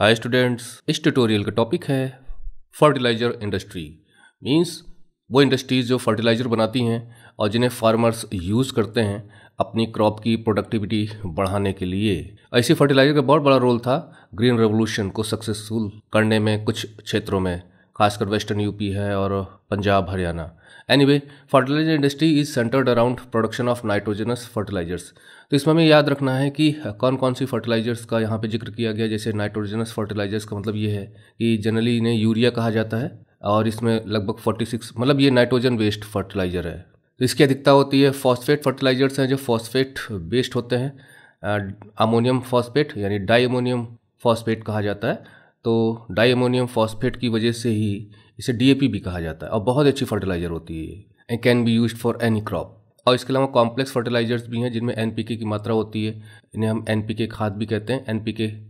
हाय students इस tutorial का topic है फर्टिलाइज़र इंडस्ट्री मींस वो इंडस्ट्रीज़ जो फर्टिलाइज़र बनाती हैं और जिन्हें फार्मर्स यूज़ करते हैं अपनी क्रॉप की प्रोडक्टिविटी बढ़ाने के लिए ऐसी फर्टिलाइज़र का बहुत बड़ा रोल था ग्रीन रेवोल्यूशन को सक्सेसफुल करने में कुछ क्षेत्रों में खासकर वेस्टर्न यूपी है और Punjab Haryana anyway fertiliser industry is centred around production of nitrogenous fertilisers तो इसमें हमें याद रखना है कि कौन कौन सी फर्टिलाइजर्स का यहाँ पे जिक्र किया गया जैसे नाइट्रोजनस फर्टिलाइजर्स का मतलब ये है कि जनरली इन्हें यूरिया कहा जाता है और इसमें लगभग 46 मतलब ये नाइट्रोजन बेस्ड फर्टिलाइजर है तो इसकी अधिकता होती है फॉस्फेट फर्टिलाइजर्स हैं जो फॉस्फेट बेस्ड होते हैं अमोनियम फॉस्फेट यानी डाई अमोनियम फॉस्फेट कहा जाता है तो डाई फॉस्फेट की वजह से ही इसे डीएपी भी कहा जाता है और बहुत अच्छी फर्टिलाइज़र होती है and can be use for any crop और इसके अलावा कॉम्प्लेक्स फर्टिलाइजर्स भी हैं जिनमें एन की मात्रा होती है इन्हें हम एन खाद भी कहते हैं एन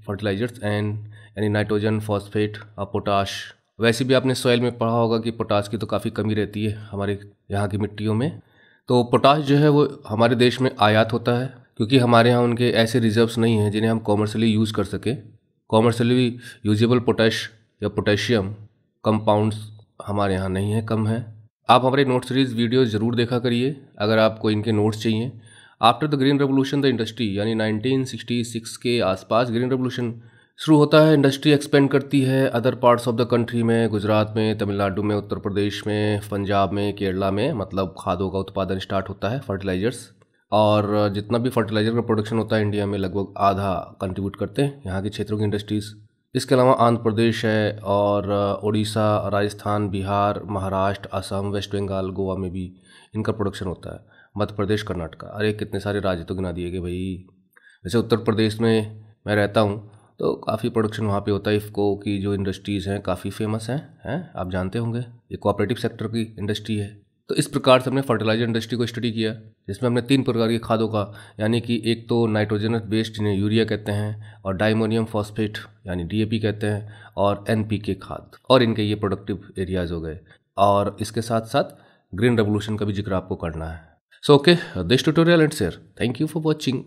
फर्टिलाइजर्स एंड यानी नाइट्रोजन फॉस्फेट और पोटाश वैसे भी आपने सॉइल में पढ़ा होगा कि पोटाश की तो काफ़ी कमी रहती है हमारे यहाँ की मिट्टियों में तो पोटाश जो है वो हमारे देश में आयात होता है क्योंकि हमारे यहाँ उनके ऐसे रिजर्व्स नहीं हैं जिन्हें हम कॉमर्शली यूज़ कर सकें कॉमर्शली यूजेबल पोटैश या पोटेशियम कंपाउंड्स हमारे यहाँ नहीं है कम है आप हमारे नोट सीरीज़ वीडियो ज़रूर देखा करिए अगर आपको इनके नोट्स चाहिए after the green revolution the industry यानी 1966 के आसपास ग्रीन रेवोल्यूशन शुरू होता है इंडस्ट्री एक्सपेंड करती है other parts of the country में गुजरात में तमिलनाडु में उत्तर प्रदेश में पंजाब में केरला में मतलब खादों का उत्पादन स्टार्ट होता है फर्टिलाइजर्स और जितना भी फर्टिलाइज़र का प्रोडक्शन होता है इंडिया में लगभग आधा कंट्रीब्यूट करते हैं यहाँ के क्षेत्रों की इंडस्ट्रीज़ इसके अलावा आंध्र प्रदेश है और उड़ीसा राजस्थान बिहार महाराष्ट्र असम वेस्ट बंगाल गोवा में भी इनका प्रोडक्शन होता है मध्य प्रदेश कर्नाटका अरे कितने सारे राज्य तो गिना दिए गए भाई जैसे उत्तर प्रदेश में मैं रहता हूँ तो काफ़ी प्रोडक्शन वहाँ पे होता है इफ़को की जो इंडस्ट्रीज़ हैं काफ़ी फेमस हैं हैं आप जानते होंगे ये कोऑपरेटिव सेक्टर की इंडस्ट्री है तो इस प्रकार से हमने फर्टिलाइजर इंडस्ट्री को स्टडी किया जिसमें हमने तीन प्रकार की खादों का यानी कि एक तो नाइट्रोजनस बेस्ड जिन्हें यूरिया कहते हैं और डायमोनियम फॉस्फेट यानी डी कहते हैं और एन खाद और इनके ये प्रोडक्टिव एरियाज हो गए और इसके साथ साथ ग्रीन रेवोल्यूशन का भी जिक्र आपको करना है so okay this tutorial and share thank you for watching